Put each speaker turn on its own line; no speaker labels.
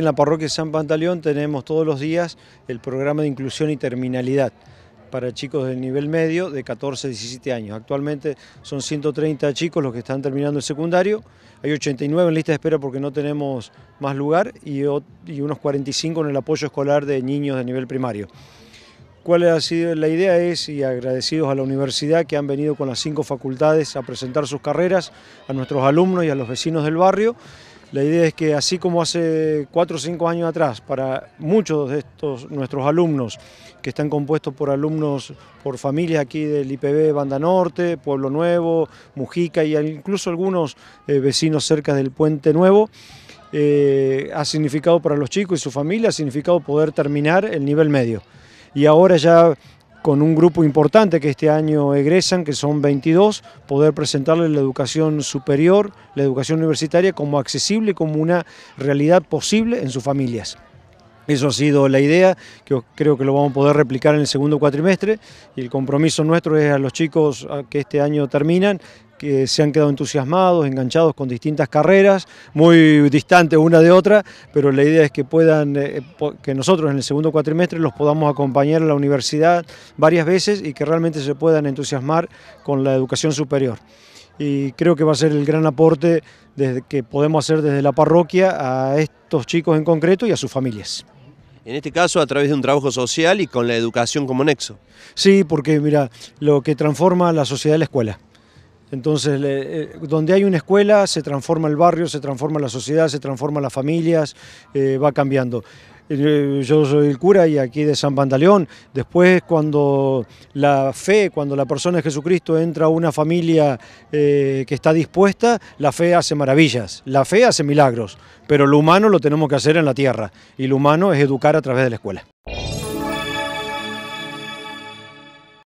En la parroquia de San Pantaleón tenemos todos los días el programa de inclusión y terminalidad para chicos del nivel medio de 14 a 17 años. Actualmente son 130 chicos los que están terminando el secundario, hay 89 en lista de espera porque no tenemos más lugar y, y unos 45 en el apoyo escolar de niños de nivel primario. ¿Cuál ha sido la idea? Es, y agradecidos a la universidad que han venido con las cinco facultades a presentar sus carreras a nuestros alumnos y a los vecinos del barrio, la idea es que así como hace cuatro o cinco años atrás, para muchos de estos nuestros alumnos, que están compuestos por alumnos, por familias aquí del IPB Banda Norte, Pueblo Nuevo, Mujica y incluso algunos eh, vecinos cerca del Puente Nuevo, eh, ha significado para los chicos y su familia, ha significado poder terminar el nivel medio. Y ahora ya con un grupo importante que este año egresan, que son 22, poder presentarles la educación superior, la educación universitaria como accesible, como una realidad posible en sus familias. Eso ha sido la idea, que creo que lo vamos a poder replicar en el segundo cuatrimestre y el compromiso nuestro es a los chicos que este año terminan, que se han quedado entusiasmados, enganchados con distintas carreras, muy distantes una de otra, pero la idea es que puedan, eh, eh, que nosotros en el segundo cuatrimestre los podamos acompañar a la universidad varias veces y que realmente se puedan entusiasmar con la educación superior y creo que va a ser el gran aporte que podemos hacer desde la parroquia a estos chicos en concreto y a sus familias. En este caso, a través de un trabajo social y con la educación como nexo. Sí, porque mira, lo que transforma la sociedad es la escuela. Entonces, eh, donde hay una escuela, se transforma el barrio, se transforma la sociedad, se transforma las familias, eh, va cambiando. Eh, yo soy el cura y aquí de San Pantaleón. Después, cuando la fe, cuando la persona de Jesucristo entra a una familia que está dispuesta, la fe hace maravillas, la fe hace milagros. Pero lo humano lo tenemos que hacer en la tierra y lo humano es educar a través de la escuela.